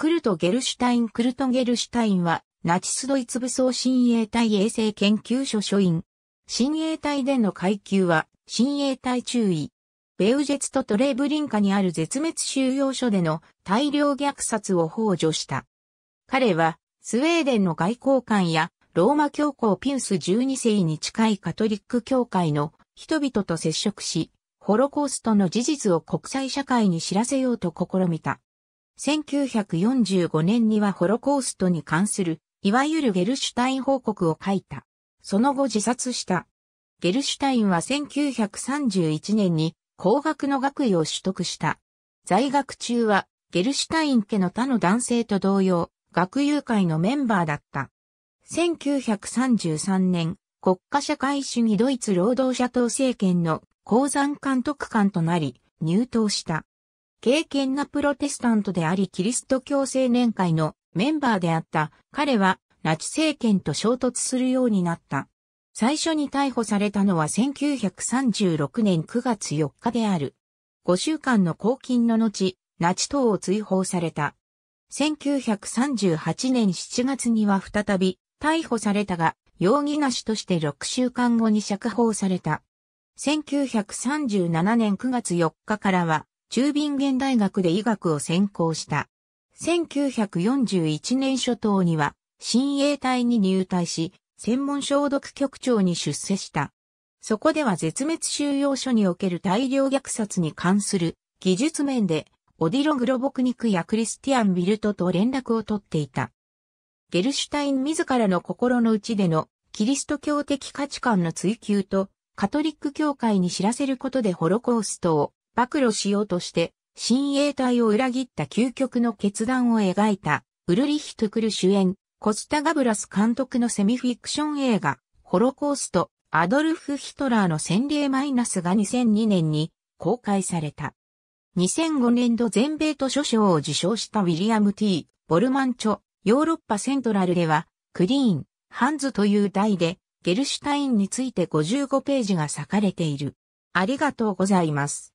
クルト・ゲルシュタイン・クルト・ゲルシュタインは、ナチスドイツ武装親衛隊衛生研究所所員。親衛隊での階級は、親衛隊注意。ベウジェツとトレーブリンカにある絶滅収容所での大量虐殺を幇助した。彼は、スウェーデンの外交官や、ローマ教皇ピウス12世に近いカトリック教会の人々と接触し、ホロコーストの事実を国際社会に知らせようと試みた。1945年にはホロコーストに関する、いわゆるゲルシュタイン報告を書いた。その後自殺した。ゲルシュタインは1931年に工学の学位を取得した。在学中はゲルシュタイン家の他の男性と同様、学友会のメンバーだった。1933年、国家社会主義ドイツ労働者党政権の鉱山監督官となり、入党した。敬虔なプロテスタントでありキリスト教青年会のメンバーであった彼はナチ政権と衝突するようになった。最初に逮捕されたのは1936年9月4日である。5週間の拘禁の後、ナチ党を追放された。1938年7月には再び逮捕されたが、容疑なしとして6週間後に釈放された。1937年9月4日からは、中瓶現大学で医学を専攻した。1941年初頭には、新衛隊に入隊し、専門消毒局長に出世した。そこでは絶滅収容所における大量虐殺に関する技術面で、オディロ・グロボクニクやクリスティアン・ビルトと連絡を取っていた。ゲルシュタイン自らの心の内でのキリスト教的価値観の追求とカトリック教会に知らせることでホロコーストを暴露しようとして、親衛隊を裏切った究極の決断を描いた、ウルリヒ・トゥクル主演、コスタ・ガブラス監督のセミフィクション映画、ホロコースト、アドルフ・ヒトラーの洗礼マイナスが2002年に公開された。2005年度全米図書賞を受賞したウィリアム・ T・ ボルマンチョ、ヨーロッパセントラルでは、クリーン、ハンズという題で、ゲルシュタインについて55ページが裂かれている。ありがとうございます。